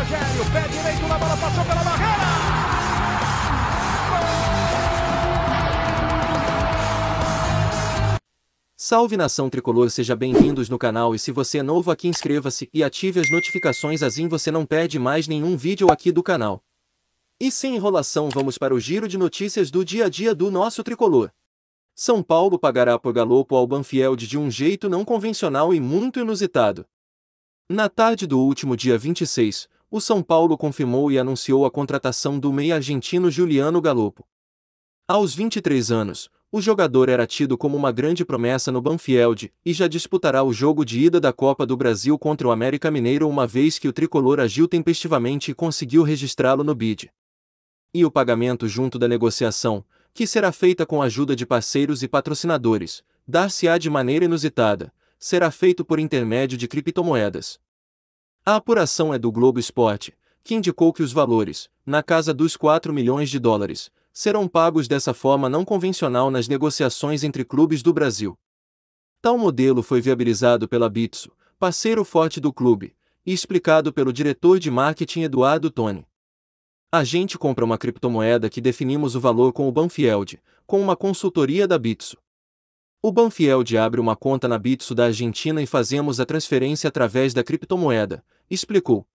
Rogério, pé direito na bola, passou pela barreira. Salve nação tricolor, seja bem-vindos no canal e se você é novo aqui inscreva-se e ative as notificações assim você não perde mais nenhum vídeo aqui do canal. E sem enrolação vamos para o giro de notícias do dia a dia do nosso tricolor. São Paulo pagará por galopo ao Banfield de um jeito não convencional e muito inusitado. Na tarde do último dia 26, o São Paulo confirmou e anunciou a contratação do meia argentino Juliano Galopo. Aos 23 anos, o jogador era tido como uma grande promessa no Banfield e já disputará o jogo de ida da Copa do Brasil contra o América Mineiro uma vez que o tricolor agiu tempestivamente e conseguiu registrá-lo no BID. E o pagamento junto da negociação, que será feita com a ajuda de parceiros e patrocinadores, dar-se-á de maneira inusitada, será feito por intermédio de criptomoedas. A apuração é do Globo Esporte, que indicou que os valores, na casa dos 4 milhões de dólares, serão pagos dessa forma não convencional nas negociações entre clubes do Brasil. Tal modelo foi viabilizado pela Bitso, parceiro forte do clube, e explicado pelo diretor de marketing Eduardo Toni. A gente compra uma criptomoeda que definimos o valor com o Banfield, com uma consultoria da Bitso. O Banfield abre uma conta na Bitso da Argentina e fazemos a transferência através da criptomoeda, explicou.